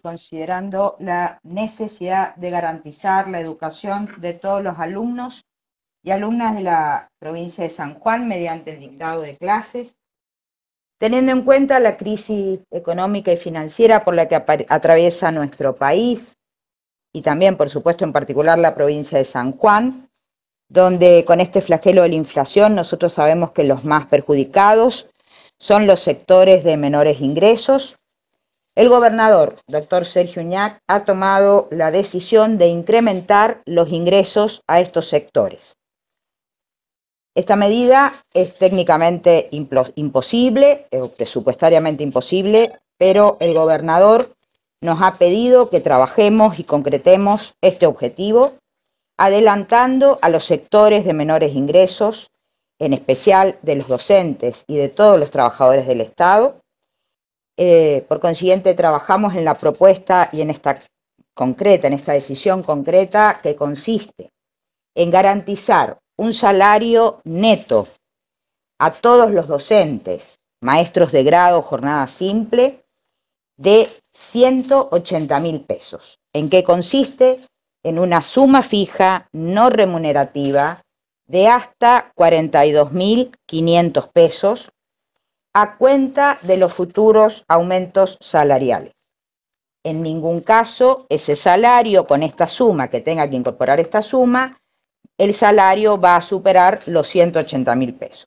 considerando la necesidad de garantizar la educación de todos los alumnos y alumnas de la provincia de San Juan mediante el dictado de clases, teniendo en cuenta la crisis económica y financiera por la que atraviesa nuestro país y también, por supuesto, en particular la provincia de San Juan, donde con este flagelo de la inflación nosotros sabemos que los más perjudicados son los sectores de menores ingresos, el gobernador, doctor Sergio Uñac, ha tomado la decisión de incrementar los ingresos a estos sectores. Esta medida es técnicamente imposible, o eh, presupuestariamente imposible, pero el gobernador nos ha pedido que trabajemos y concretemos este objetivo, adelantando a los sectores de menores ingresos, en especial de los docentes y de todos los trabajadores del Estado, eh, por consiguiente, trabajamos en la propuesta y en esta concreta, en esta decisión concreta que consiste en garantizar un salario neto a todos los docentes, maestros de grado, jornada simple, de 180 mil pesos. ¿En qué consiste? En una suma fija no remunerativa de hasta 42.500 pesos a cuenta de los futuros aumentos salariales. En ningún caso ese salario con esta suma, que tenga que incorporar esta suma, el salario va a superar los 180 mil pesos.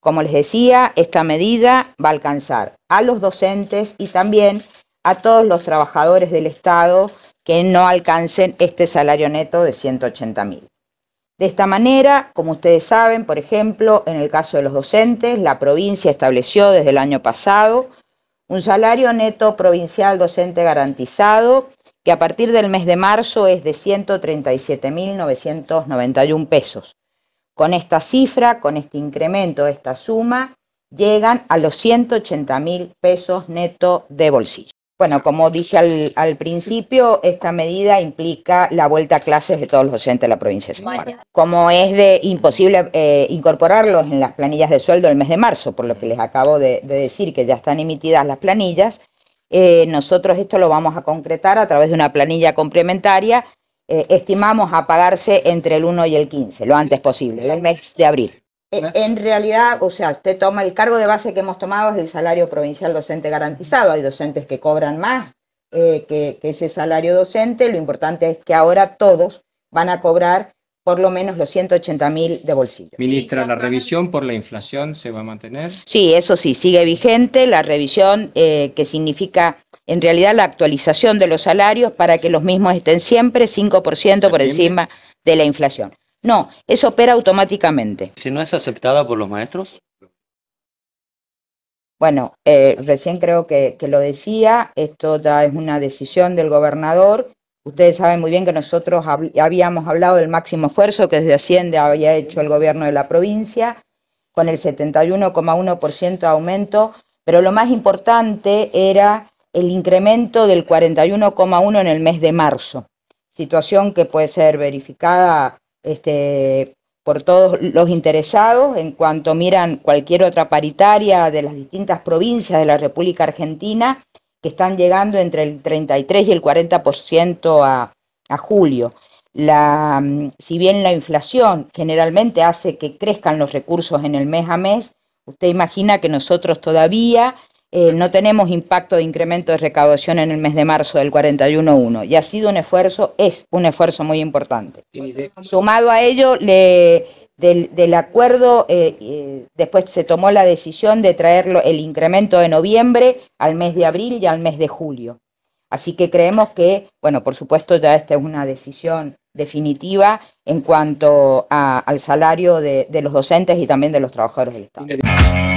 Como les decía, esta medida va a alcanzar a los docentes y también a todos los trabajadores del Estado que no alcancen este salario neto de 180 mil. De esta manera, como ustedes saben, por ejemplo, en el caso de los docentes, la provincia estableció desde el año pasado un salario neto provincial docente garantizado que a partir del mes de marzo es de 137.991 pesos. Con esta cifra, con este incremento, esta suma, llegan a los 180.000 pesos neto de bolsillo. Bueno, como dije al, principio, esta medida implica la vuelta a clases de todos los docentes de la provincia de San Como es de imposible eh, incorporarlos en las planillas de sueldo el mes de marzo, por lo que les acabo de, decir que ya están emitidas las planillas, eh, nosotros esto lo vamos a concretar a través de una planilla complementaria. Eh, estimamos a pagarse entre el 1 y el 15, lo antes posible, el mes de abril. Eh, ¿Eh? En realidad, o sea, usted toma el cargo de base que hemos tomado es el salario provincial docente garantizado. Hay docentes que cobran más eh, que, ese salario docente. Lo importante es que ahora todos van a cobrar por lo menos los 180 mil de bolsillo. Ministra, ¿la revisión por la inflación se va a mantener? Sí, eso sí, sigue vigente la revisión que significa en realidad la actualización de los salarios para que los mismos estén siempre 5% por encima de la inflación. No, eso opera automáticamente. Si no es aceptada por los maestros. Bueno, eh, recién creo que, lo decía, esto ya es una decisión del gobernador. Ustedes saben muy bien que nosotros habíamos hablado del máximo esfuerzo que desde Hacienda había hecho el gobierno de la provincia, con el 71,1% de aumento, pero lo más importante era el incremento del 41,1% en el mes de marzo, situación que puede ser verificada este, por todos los interesados en cuanto miran cualquier otra paritaria de las distintas provincias de la República Argentina que están llegando entre el 33 y el 40% a, julio. Mm, si bien la inflación generalmente hace que crezcan los recursos en el mes a mes, usted imagina que nosotros todavía eh, no tenemos impacto de incremento de recaudación en el mes de marzo del 41.1 y ha sido un esfuerzo, es un esfuerzo muy importante. Sumado a ello, del, acuerdo, eh, eh, después se tomó la decisión de traer el incremento de noviembre al mes de abril y al mes de julio. Así que creemos que, bueno, por supuesto ya esta es una decisión definitiva en cuanto al salario de, de los docentes y también de los trabajadores del Estado.